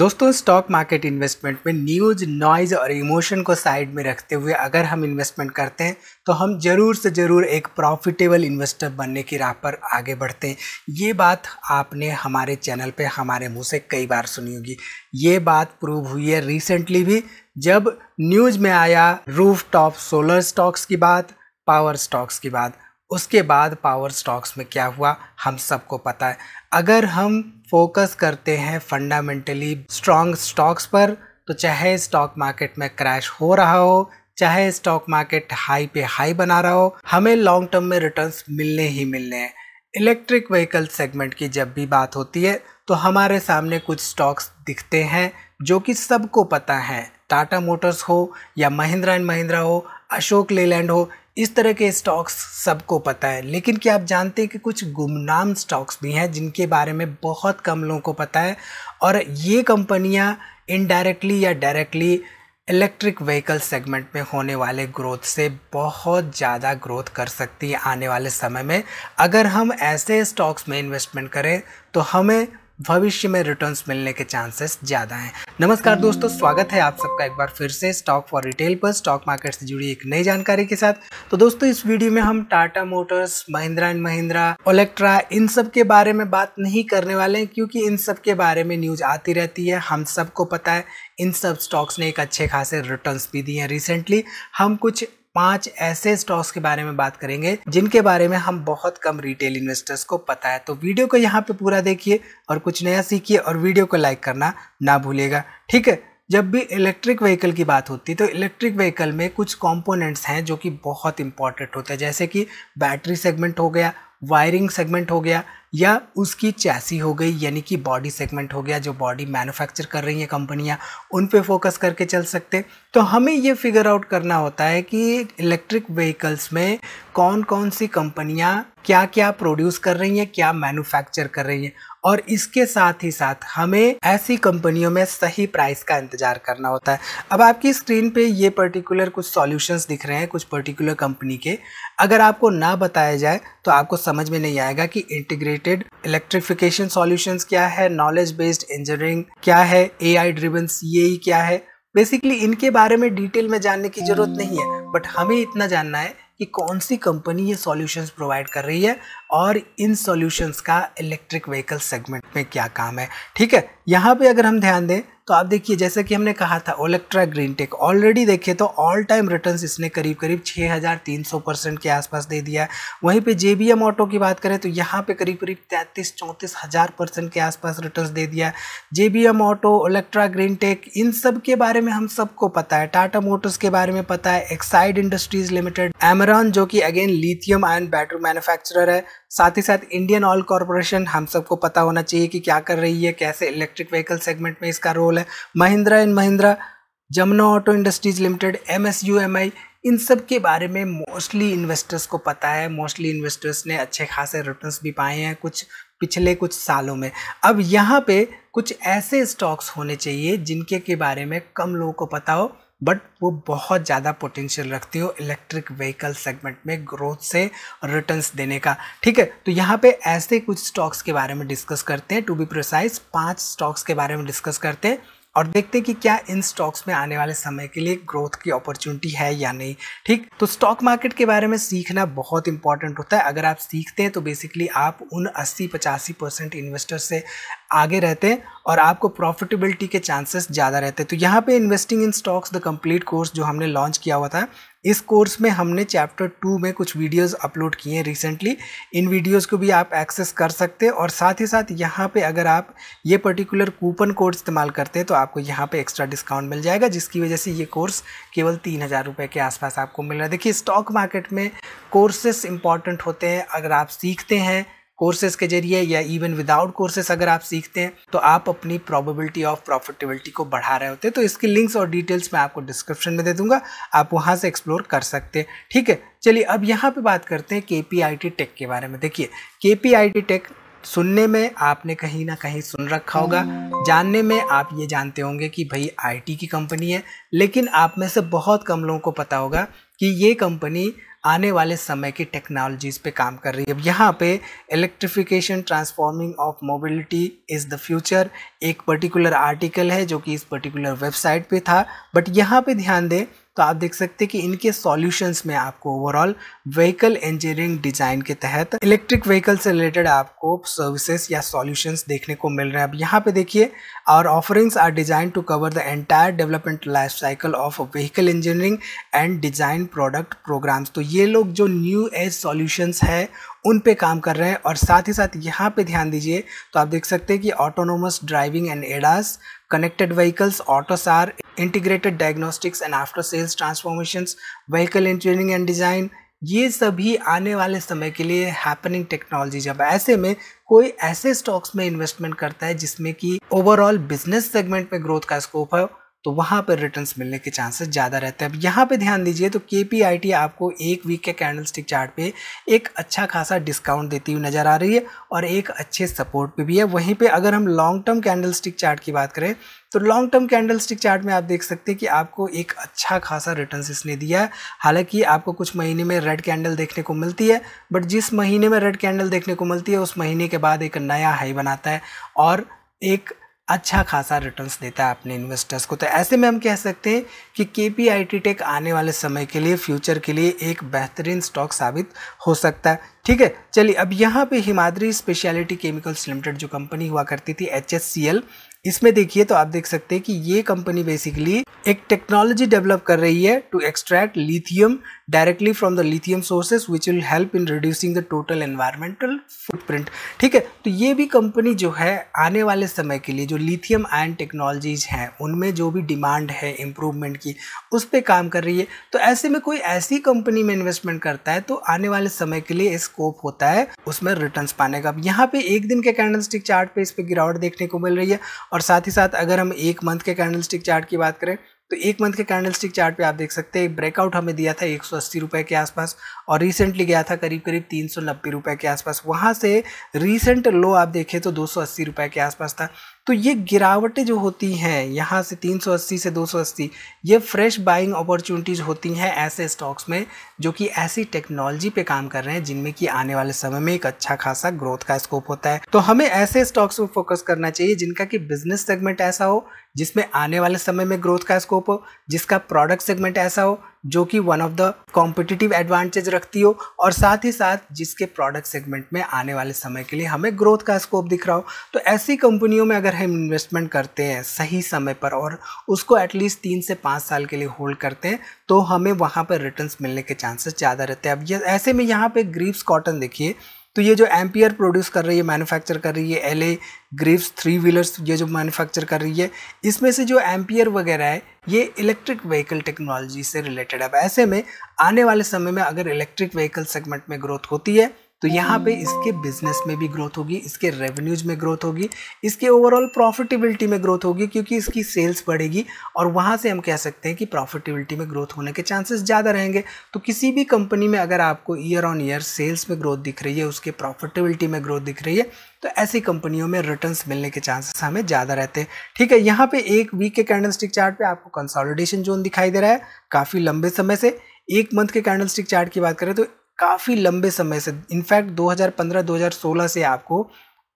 दोस्तों stock market investment में news noise और इमोशन को साइड में रखते हुए अगर हम इन्वेस्टमेंट करते हैं तो हम ज़रूर से ज़रूर एक प्रॉफिटेबल इन्वेस्टर बनने की राह पर आगे बढ़ते हैं ये बात आपने हमारे चैनल पे हमारे मुंह से कई बार सुनी होगी ये बात प्रूव हुई है रिसेंटली भी जब न्यूज में आया रूफ टॉप सोलर स्टॉक्स की बात पावर स्टॉक्स की बात उसके बाद पावर स्टॉक्स में क्या हुआ हम सबको पता है अगर हम फोकस करते हैं फंडामेंटली स्ट्रॉन्ग स्टॉक्स पर तो चाहे स्टॉक मार्केट में क्रैश हो रहा हो चाहे स्टॉक मार्केट हाई पे हाई बना रहा हो हमें लॉन्ग टर्म में रिटर्न्स मिलने ही मिलने हैं इलेक्ट्रिक व्हीकल सेगमेंट की जब भी बात होती है तो हमारे सामने कुछ स्टॉक्स दिखते हैं जो कि सबको पता है टाटा मोटर्स हो या महिंद्रा एंड महिंद्रा हो अशोक लेलैंड हो इस तरह के स्टॉक्स सबको पता है लेकिन क्या आप जानते हैं कि कुछ गुमनाम स्टॉक्स भी हैं जिनके बारे में बहुत कम लोगों को पता है और ये कंपनियां इनडायरेक्टली या डायरेक्टली इलेक्ट्रिक व्हीकल सेगमेंट में होने वाले ग्रोथ से बहुत ज़्यादा ग्रोथ कर सकती है आने वाले समय में अगर हम ऐसे स्टॉक्स में इन्वेस्टमेंट करें तो हमें भविष्य में रिटर्न्स मिलने के चांसेस ज़्यादा हैं नमस्कार दोस्तों स्वागत है आप सबका एक बार फिर से स्टॉक फॉर रिटेल पर स्टॉक मार्केट से जुड़ी एक नई जानकारी के साथ तो दोस्तों इस वीडियो में हम टाटा मोटर्स महिंद्रा एंड महिंद्रा ओलेक्ट्रा इन सब के बारे में बात नहीं करने वाले हैं क्योंकि इन सब के बारे में न्यूज़ आती रहती है हम सबको पता है इन सब स्टॉक्स ने एक अच्छे खासे रिटर्न्स भी दिए हैं रिसेंटली हम कुछ पांच ऐसे स्टॉक्स के बारे में बात करेंगे जिनके बारे में हम बहुत कम रिटेल इन्वेस्टर्स को पता है तो वीडियो को यहाँ पे पूरा देखिए और कुछ नया सीखिए और वीडियो को लाइक करना ना भूलेगा ठीक है जब भी इलेक्ट्रिक व्हीकल की बात होती है तो इलेक्ट्रिक व्हीकल में कुछ कॉम्पोनेंट्स हैं जो कि बहुत इंपॉर्टेंट होते हैं जैसे कि बैटरी सेगमेंट हो गया वायरिंग सेगमेंट हो गया या उसकी चैसी हो गई यानी कि बॉडी सेगमेंट हो गया जो बॉडी मैन्युफैक्चर कर रही हैं कंपनियां उन पे फोकस करके चल सकते तो हमें ये फिगर आउट करना होता है कि इलेक्ट्रिक व्हीकल्स में कौन कौन सी कंपनियां क्या क्या प्रोड्यूस कर रही हैं क्या मैन्युफैक्चर कर रही हैं और इसके साथ ही साथ हमें ऐसी कंपनियों में सही प्राइस का इंतजार करना होता है अब आपकी स्क्रीन पे ये पर्टिकुलर कुछ सॉल्यूशंस दिख रहे हैं कुछ पर्टिकुलर कंपनी के अगर आपको ना बताया जाए तो आपको समझ में नहीं आएगा कि इंटीग्रेटेड इलेक्ट्रिफिकेशन सॉल्यूशंस क्या है नॉलेज बेस्ड इंजीनियरिंग क्या है ए आई ड्रिवन सी क्या है बेसिकली इनके बारे में डिटेल में जानने की ज़रूरत नहीं है बट हमें इतना जानना है कि कौन सी कंपनी ये सॉल्यूशंस प्रोवाइड कर रही है और इन सॉल्यूशंस का इलेक्ट्रिक व्हीकल सेगमेंट में क्या काम है ठीक है यहाँ पे अगर हम ध्यान दें तो आप देखिए जैसे कि हमने कहा था ओलेक्ट्रा ग्रीन टेक ऑलरेडी देखिए तो ऑल टाइम रिटर्न इसने करीब करीब 6300 परसेंट के आसपास दे दिया वहीं पे जेबीएम ऑटो की बात करें तो यहाँ पे करीब करीब तैंतीस चौंतीस हज़ार परसेंट के आसपास रिटर्न दे दिया JBM auto Olectra green tech इन सब के बारे में हम सबको पता है टाटा मोटर्स के बारे में पता है एक्साइड इंडस्ट्रीज लिमिटेड एमरॉन जो कि again lithium ion battery manufacturer है साथ ही साथ इंडियन ऑयल कॉरपोरेशन हम सबको पता होना चाहिए कि क्या कर रही है कैसे इलेक्ट्रिक व्हीकल सेगमेंट में इसका रोल रोल है Mahindra and Mahindra Jamuna auto industries limited M S U M I इन सब के बारे में मोस्टली इन्वेस्टर्स को पता है मोस्टली इन्वेस्टर्स ने अच्छे खासे रिटर्न्स भी पाए हैं कुछ पिछले कुछ सालों में अब यहाँ पे कुछ ऐसे स्टॉक्स होने चाहिए जिनके के बारे में कम लोगों को पता हो बट वो बहुत ज़्यादा पोटेंशियल रखती हो इलेक्ट्रिक व्हीकल सेगमेंट में ग्रोथ से रिटर्न्स देने का ठीक है तो यहाँ पे ऐसे कुछ स्टॉक्स के बारे में डिस्कस करते हैं टू बी प्रोसाइज पांच स्टॉक्स के बारे में डिस्कस करते हैं और देखते हैं कि क्या इन स्टॉक्स में आने वाले समय के लिए ग्रोथ की अपॉर्चुनिटी है या नहीं ठीक तो स्टॉक मार्केट के बारे में सीखना बहुत इंपॉर्टेंट होता है अगर आप सीखते हैं तो बेसिकली आप उन अस्सी पचासी परसेंट इन्वेस्टर से आगे रहते हैं और आपको प्रॉफिटेबिलिटी के चांसेस ज़्यादा रहते हैं तो यहाँ पे investing in stocks the complete course जो हमने लॉन्च किया हुआ था इस कोर्स में हमने चैप्टर टू में कुछ वीडियोस अपलोड किए हैं रिसेंटली इन वीडियोस को भी आप एक्सेस कर सकते हैं और साथ ही साथ यहाँ पे अगर आप ये पर्टिकुलर कूपन कोड इस्तेमाल करते हैं तो आपको यहाँ पे एक्स्ट्रा डिस्काउंट मिल जाएगा जिसकी वजह से ये कोर्स केवल तीन हज़ार रुपये के आसपास आपको मिल रहा है देखिए स्टॉक मार्केट में कोर्सेस इंपॉर्टेंट होते हैं अगर आप सीखते हैं कोर्सेज के जरिए या इवन विदाउट कोर्सेज अगर आप सीखते हैं तो आप अपनी प्रॉबिलिटी ऑफ प्रॉफिटेबिलिटी को बढ़ा रहे होते हैं तो इसकी लिंक्स और डिटेल्स मैं आपको डिस्क्रिप्शन में दे दूंगा आप वहाँ से एक्सप्लोर कर सकते हैं ठीक है चलिए अब यहाँ पे बात करते हैं के पी आई टी टेक के बारे में देखिए के पी आई टी टेक सुनने में आपने कहीं ना कहीं सुन रखा होगा जानने में आप ये जानते होंगे कि भाई आईटी की कंपनी है लेकिन आप में से बहुत कम लोगों को पता होगा कि ये कंपनी आने वाले समय की टेक्नोलॉजीज़ पे काम कर रही है अब यहाँ पे electrification transforming of mobility is the future एक पर्टिकुलर आर्टिकल है जो कि इस पर्टिकुलर वेबसाइट पे था बट यहाँ पे ध्यान दें तो आप देख सकते हैं कि इनके सॉल्यूशंस में आपको ओवरऑल व्हीकल इंजीनियरिंग डिज़ाइन के तहत इलेक्ट्रिक व्हीकल से रिलेटेड आपको सर्विसेज या सॉल्यूशंस देखने को मिल रहे हैं अब यहाँ पे देखिए our offerings are design to cover the entire development life cycle of vehicle engineering and design product programs तो ये लोग जो न्यू एज सॉल्यूशंस है उन पे काम कर रहे हैं और साथ ही साथ यहाँ पे ध्यान दीजिए तो आप देख सकते हैं कि autonomous driving and ADAS connected vehicles AUTOSAR integrated diagnostics and after sales transformations vehicle engineering and design ये सभी आने वाले समय के लिए हैपनिंग टेक्नोलॉजी जब ऐसे में कोई ऐसे स्टॉक्स में इन्वेस्टमेंट करता है जिसमें कि ओवरऑल बिजनेस सेगमेंट में ग्रोथ का स्कोप है तो वहाँ पर रिटर्न मिलने के चांसेस ज़्यादा रहते हैं अब यहाँ पे ध्यान दीजिए तो के पी आई टी आपको एक वीक के कैंडल स्टिक चार्ट पे एक अच्छा खासा डिस्काउंट देती हुई नज़र आ रही है और एक अच्छे सपोर्ट पे भी है वहीं पे अगर हम long term candle stick chart की बात करें तो long term candle stick chart में आप देख सकते हैं कि आपको एक अच्छा खासा रिटर्न इसने दिया है हालांकि आपको कुछ महीने में रेड कैंडल देखने को मिलती है बट जिस महीने में रेड कैंडल देखने को मिलती है उस महीने के बाद एक नया हाई बनाता है और एक अच्छा खासा रिटर्न्स देता है अपने इन्वेस्टर्स को तो ऐसे में हम कह सकते हैं कि के पी आई टी टेक आने वाले समय के लिए फ्यूचर के लिए एक बेहतरीन स्टॉक साबित हो सकता है ठीक है चलिए अब यहाँ पे हिमाद्री स्पेशलिटी केमिकल्स लिमिटेड जो कंपनी हुआ करती थी एच एस सी एल इसमें देखिए तो आप देख सकते हैं कि ये कंपनी बेसिकली एक टेक्नोलॉजी डेवलप कर रही है to extract lithium directly from the lithium sources which will help in reducing the total environmental footprint ठीक है तो ये भी कंपनी जो है आने वाले समय के लिए जो लिथियम आयन टेक्नोलॉजीज हैं उनमें जो भी डिमांड है इम्प्रूवमेंट की उस पर काम कर रही है तो ऐसे में कोई ऐसी कंपनी में इन्वेस्टमेंट करता है तो आने वाले समय के लिए स्कोप होता है उसमें रिटर्न पाने का यहाँ पे एक दिन के कैंडल स्टिक चार्ट पे इस पर गिरावट देखने को मिल रही है और साथ ही साथ अगर हम एक मंथ के कैंडल स्टिक चार्ट की बात करें तो एक मंथ के कैंडल स्टिक चार्ट पे आप देख सकते हैं ब्रेकआउट हमें दिया था एक सौ के आसपास और रिसेंटली गया था करीब करीब तीन सौ के आसपास वहाँ से रिसेंट लो आप देखें तो दो सौ के आसपास था तो ये गिरावटें जो होती हैं यहाँ से 380 से 280 ये फ्रेश बाइंग अपॉर्चुनिटीज़ होती हैं ऐसे स्टॉक्स में जो कि ऐसी टेक्नोलॉजी पे काम कर रहे हैं जिनमें कि आने वाले समय में एक अच्छा खासा ग्रोथ का स्कोप होता है तो हमें ऐसे स्टॉक्स में फोकस करना चाहिए जिनका कि बिजनेस सेगमेंट ऐसा हो जिसमें आने वाले समय में ग्रोथ का स्कोप हो जिसका प्रोडक्ट सेगमेंट ऐसा हो जो कि one of the competitive advantage रखती हो और साथ ही साथ जिसके प्रोडक्ट सेगमेंट में आने वाले समय के लिए हमें ग्रोथ का स्कोप दिख रहा हो तो ऐसी कंपनियों में अगर हम इन्वेस्टमेंट करते हैं सही समय पर और उसको एटलीस्ट तीन से पाँच साल के लिए होल्ड करते हैं तो हमें वहाँ पर रिटर्न मिलने के चांसेस ज़्यादा रहते हैं अब ऐसे में यहाँ पर ग्रीप्स कॉटन देखिए तो ये जो एम्पियर प्रोड्यूस कर रही है मैन्युफैक्चर कर रही है L A Greaves three wheelers ये जो मैन्युफैक्चर कर रही है इसमें से जो एम्पियर वगैरह है ये इलेक्ट्रिक व्हीकल टेक्नोलॉजी से रिलेटेड है ऐसे में आने वाले समय में अगर इलेक्ट्रिक व्हीकल सेगमेंट में ग्रोथ होती है तो यहाँ पे हम्म। इसके बिजनेस में भी ग्रोथ होगी इसके रेवेन्यूज में ग्रोथ होगी इसके ओवरऑल प्रॉफिटेबिलिटी में ग्रोथ होगी क्योंकि इसकी सेल्स बढ़ेगी और वहाँ से हम कह सकते हैं कि प्रॉफिटेबिलिटी में ग्रोथ होने के चांसेस ज़्यादा रहेंगे तो किसी भी कंपनी में अगर आपको ईयर ऑन ईयर सेल्स में ग्रोथ दिख रही है उसके प्रॉफिटेबिलिटी में ग्रोथ दिख रही है तो ऐसी कंपनियों में रिटर्न मिलने के चांसेस हमें ज़्यादा रहते हैं ठीक है यहाँ पे एक वीक के कैंडल स्टिक चार्ट पे आपको कंसोलिडेशन जोन दिखाई दे रहा है काफ़ी लंबे समय से एक मंथ के कैंडल स्टिक चार्ट की बात करें तो काफ़ी लंबे समय से इनफैक्ट 2015-2016 से आपको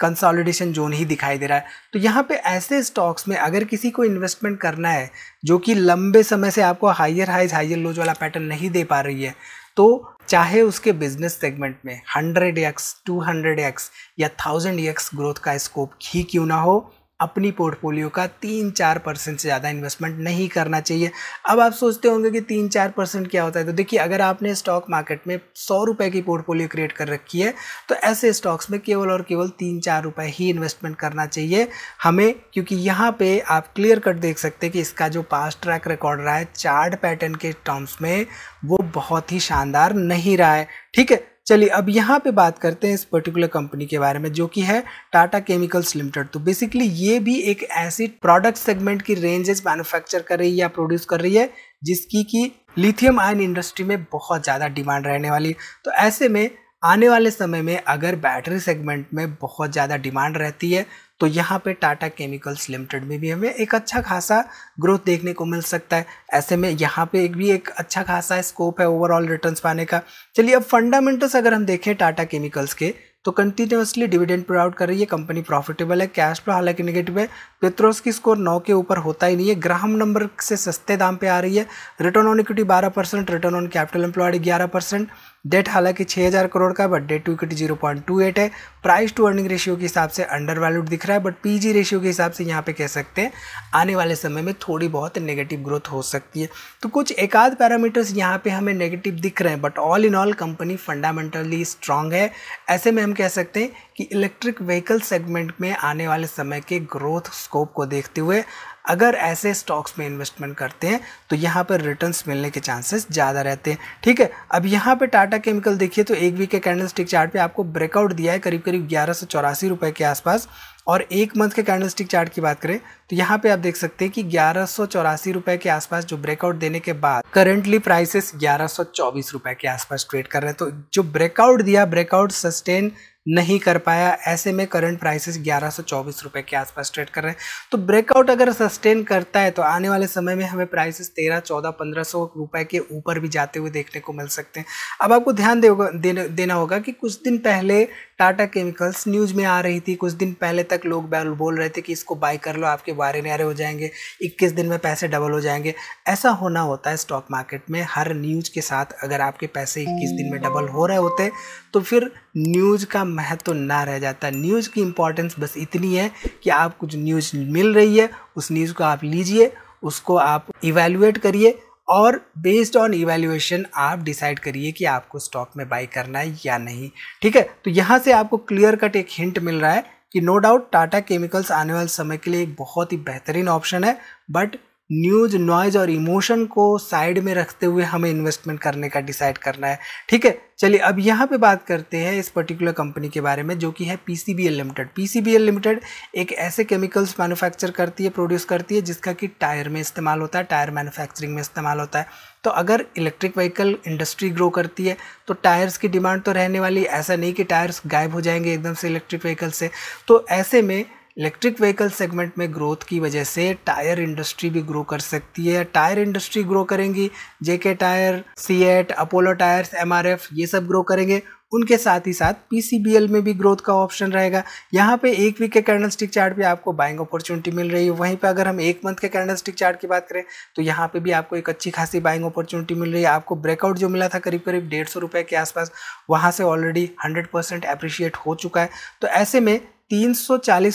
कंसोलिडेशन जोन ही दिखाई दे रहा है तो यहाँ पे ऐसे स्टॉक्स में अगर किसी को इन्वेस्टमेंट करना है जो कि लंबे समय से आपको हाइयर हाइज हाइयर लोज वाला पैटर्न नहीं दे पा रही है तो चाहे उसके बिजनेस सेगमेंट में hundred x to hundred x या थाउजेंड एक्स ग्रोथ का स्कोप ही क्यों ना हो अपनी पोर्टफोलियो का तीन चार परसेंट से ज़्यादा इन्वेस्टमेंट नहीं करना चाहिए अब आप सोचते होंगे कि तीन चार परसेंट क्या होता है तो देखिए अगर आपने स्टॉक मार्केट में सौ रुपये की पोर्टफोलियो क्रिएट कर रखी है तो ऐसे स्टॉक्स में केवल और केवल तीन चार रुपये ही इन्वेस्टमेंट करना चाहिए हमें क्योंकि यहाँ पर आप क्लियर कट देख सकते हैं कि इसका जो पास्ट ट्रैक रिकॉर्ड रहा है चार्ट पैटर्न के टर्म्स में वो बहुत ही शानदार नहीं रहा है ठीक है चलिए अब यहाँ पे बात करते हैं इस पर्टिकुलर कंपनी के बारे में जो कि है टाटा केमिकल्स लिमिटेड तो बेसिकली ये भी एक ऐसी प्रोडक्ट सेगमेंट की रेंजेस मैन्युफैक्चर कर रही है या प्रोड्यूस कर रही है जिसकी कि लिथियम आयन इंडस्ट्री में बहुत ज़्यादा डिमांड रहने वाली तो ऐसे में आने वाले समय में अगर बैटरी सेगमेंट में बहुत ज़्यादा डिमांड रहती है तो यहाँ पे टाटा केमिकल्स लिमिटेड में भी हमें एक अच्छा खासा ग्रोथ देखने को मिल सकता है ऐसे में यहाँ पे एक भी एक अच्छा खासा स्कोप है ओवरऑल रिटर्न्स पाने का चलिए अब फंडामेंटल्स अगर हम देखें टाटा केमिकल्स के तो कंटिन्यूसली डिविडेंड पे आउट कर रही है कंपनी प्रॉफिटेबल है कैश फ्लो हालांकि नेगेटिव है पेत्रोस की स्कोर नौ के ऊपर होता ही नहीं है ग्राहम नंबर से सस्ते दाम पे आ रही है रिटर्न ऑन इक्विटी बारह percent return on capital employed ग्यारह परसेंट डेट हालांकि छः हज़ार करोड़ का but debt to equity zero point two eight है प्राइस टू अर्निंग रेशियो के हिसाब से अंडर वैल्यूड दिख रहा है बट पीजी रेशियो के हिसाब से यहाँ पे कह सकते हैं आने वाले समय में थोड़ी बहुत नेगेटिव ग्रोथ हो सकती है तो कुछ एक आध पैरामीटर्स यहाँ पे हमें नेगेटिव दिख रहे हैं but all in all company fundamentally strong है ऐसे में हम कह सकते हैं कि इलेक्ट्रिक व्हीकल सेगमेंट में आने वाले समय के ग्रोथ स्कोप को देखते हुए अगर ऐसे स्टॉक्स में इन्वेस्टमेंट करते हैं तो यहाँ पर रिटर्न्स मिलने के चांसेस ज़्यादा रहते हैं ठीक है अब यहाँ पे टाटा केमिकल देखिए तो एक वीक के कैंडल स्टिक चार्ट पे आपको ब्रेकआउट दिया है करीब करीब ग्यारह सौ चौरासी रुपये के आसपास और एक मंथ के कैंडल स्टिक चार्ट की बात करें तो यहाँ पे आप देख सकते हैं कि ग्यारह सौ चौरासी के आसपास जो ब्रेकआउट देने के बाद करंटली प्राइसेस ग्यारह सौ चौबीस के आसपास ट्रेड कर रहे हैं तो जो ब्रेकआउट दिया ब्रेकआउट सस्टेन नहीं कर पाया ऐसे में करंट प्राइसेस ग्यारह सौ चौबीस रुपये के आसपास ट्रेड कर रहे हैं तो ब्रेकआउट अगर सस्टेन करता है तो आने वाले समय में हमें प्राइसेस तेरह चौदह पंद्रह सौ रुपये के ऊपर भी जाते हुए देखने को मिल सकते हैं अब आपको ध्यान दे, देना होगा कि कुछ दिन पहले टाटा केमिकल्स न्यूज़ में आ रही थी कुछ दिन पहले तक लोग बोल रहे थे कि इसको बाय कर लो आपके बारे नारे हो जाएंगे इक्कीस दिन में पैसे डबल हो जाएंगे ऐसा होना होता है स्टॉक मार्केट में हर न्यूज़ के साथ अगर आपके पैसे इक्कीस दिन में डबल हो रहे होते तो फिर न्यूज़ का महत्व तो ना रह जाता न्यूज़ की इम्पोर्टेंस बस इतनी है कि आप कुछ न्यूज़ मिल रही है उस न्यूज़ को आप लीजिए उसको आप इवेल्युएट करिए और बेस्ड ऑन इवेल्युएशन आप डिसाइड करिए कि आपको स्टॉक में बाई करना है या नहीं ठीक है तो यहाँ से आपको क्लियर कट एक हिंट मिल रहा है कि नो डाउट टाटा केमिकल्स आने वाले समय के लिए एक बहुत ही बेहतरीन ऑप्शन है बट न्यूज नॉइज और इमोशन को साइड में रखते हुए हमें इन्वेस्टमेंट करने का डिसाइड करना है ठीक है चलिए अब यहाँ पे बात करते हैं इस पर्टिकुलर कंपनी के बारे में जो कि है पी लिमिटेड पी लिमिटेड एक ऐसे केमिकल्स मैन्युफैक्चर करती है प्रोड्यूस करती है जिसका कि टायर में इस्तेमाल होता है टायर मैन्युफैक्चरिंग में इस्तेमाल होता है तो अगर इलेक्ट्रिक व्हीकल इंडस्ट्री ग्रो करती है तो टायर्स की डिमांड तो रहने वाली ऐसा नहीं कि टायर्स गायब हो जाएंगे एकदम से इलेक्ट्रिक व्हीकल से तो ऐसे में इलेक्ट्रिक व्हीकल सेगमेंट में ग्रोथ की वजह से टायर इंडस्ट्री भी ग्रो कर सकती है टायर इंडस्ट्री ग्रो करेंगी JK tyre CEAT Apollo tyres MRF ये सब ग्रो करेंगे उनके साथ ही साथ पीसीबीएल में भी ग्रोथ का ऑप्शन रहेगा यहाँ पे एक वीक के कैंडल स्टिक चार्ट पे आपको बाइंग अपॉर्चुनिटी मिल रही है वहीं पे अगर हम एक मंथ के कैंडल स्टिक चार्ट की बात करें तो यहाँ पे भी आपको एक अच्छी खासी बाइंग अपॉर्चुनिटी मिल रही है आपको ब्रेकआउट जो मिला था करीब करीब डेढ़ सौ रुपये के आसपास वहाँ से ऑलरेडी हंड्रेड परसेंट अप्रिशिएट हो चुका है तो ऐसे में तीन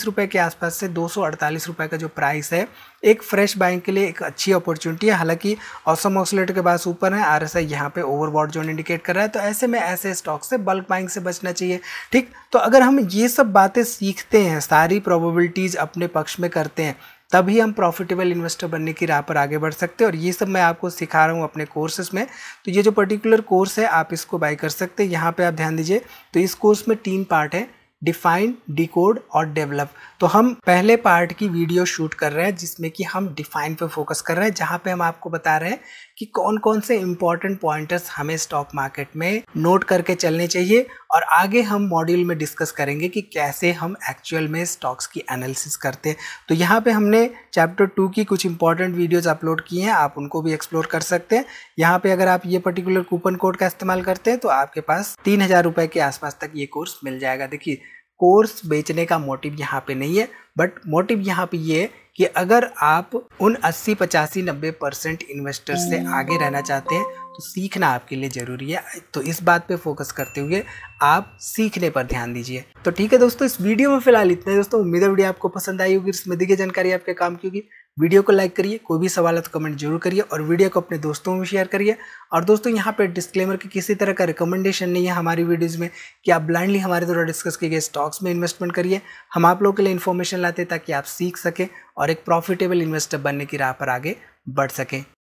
रुपए के आसपास से दो रुपए का जो प्राइस है एक फ्रेश बाइंग के लिए एक अच्छी अपॉर्चुनिटी है हालांकि औसम ऑक्सलेटर के पास ऊपर है आर एस आई यहाँ पर ओवरबॉड जोन इंडिकेट कर रहा है तो ऐसे में ऐसे स्टॉक से बल्क बाइंग से बचना चाहिए ठीक तो अगर हम ये सब बातें सीखते हैं सारी प्रॉबिलिटीज़ अपने पक्ष में करते हैं तभी हम प्रॉफिटेबल इन्वेस्टर बनने की राह पर आगे बढ़ सकते हैं और ये सब मैं आपको सिखा रहा हूँ अपने कोर्सेज में तो ये जो पर्टिकुलर कोर्स है आप इसको बाई कर सकते हैं यहाँ पे आप ध्यान दीजिए तो इस कोर्स में तीन पार्ट है डिफाइन डिकोड और डेवलप तो हम पहले पार्ट की वीडियो शूट कर रहे हैं जिसमें कि हम डिफाइन पे फोकस कर रहे हैं जहाँ पे हम आपको बता रहे हैं कि कौन कौन से इंपॉर्टेंट पॉइंटर्स हमें स्टॉक मार्केट में नोट करके चलने चाहिए और आगे हम मॉड्यूल में डिस्कस करेंगे कि कैसे हम एक्चुअल में स्टॉक्स की एनालिसिस करते हैं तो यहाँ पे हमने चैप्टर टू की कुछ इंपॉर्टेंट वीडियोस अपलोड की हैं आप उनको भी एक्सप्लोर कर सकते हैं यहाँ पे अगर आप ये पर्टिकुलर कूपन कोड का इस्तेमाल करते हैं तो आपके पास तीन हज़ार रुपये के आसपास तक ये कोर्स मिल जाएगा देखिए कोर्स बेचने का मोटिव यहाँ पे नहीं है बट मोटिव यहाँ पे ये है कि अगर आप उन 80 पचासी नब्बे परसेंट इन्वेस्टर से आगे रहना चाहते हैं तो सीखना आपके लिए ज़रूरी है तो इस बात पे फोकस करते हुए आप सीखने पर ध्यान दीजिए तो ठीक है दोस्तों इस वीडियो में फिलहाल इतना है दोस्तों उम्मीद है वीडियो आपको पसंद आई होगी इसमें दी गई जानकारी आपके काम की होगी वीडियो को लाइक करिए कोई भी सवाल है तो कमेंट जरूर करिए और वीडियो को अपने दोस्तों में शेयर करिए और दोस्तों यहाँ पे डिस्क्लेमर की किसी तरह का रिकमेंडेशन नहीं है हमारी वीडियोज़ में कि आप ब्लाइंडली हमारे द्वारा डिस्कस किए गए स्टॉक्स में इन्वेस्टमेंट करिए हम आप लोगों के लिए इन्फॉर्मेशन लाते हैं ताकि आप सीख सकें और एक प्रॉफिटेबल इन्वेस्टर बनने की राह पर आगे बढ़ सकें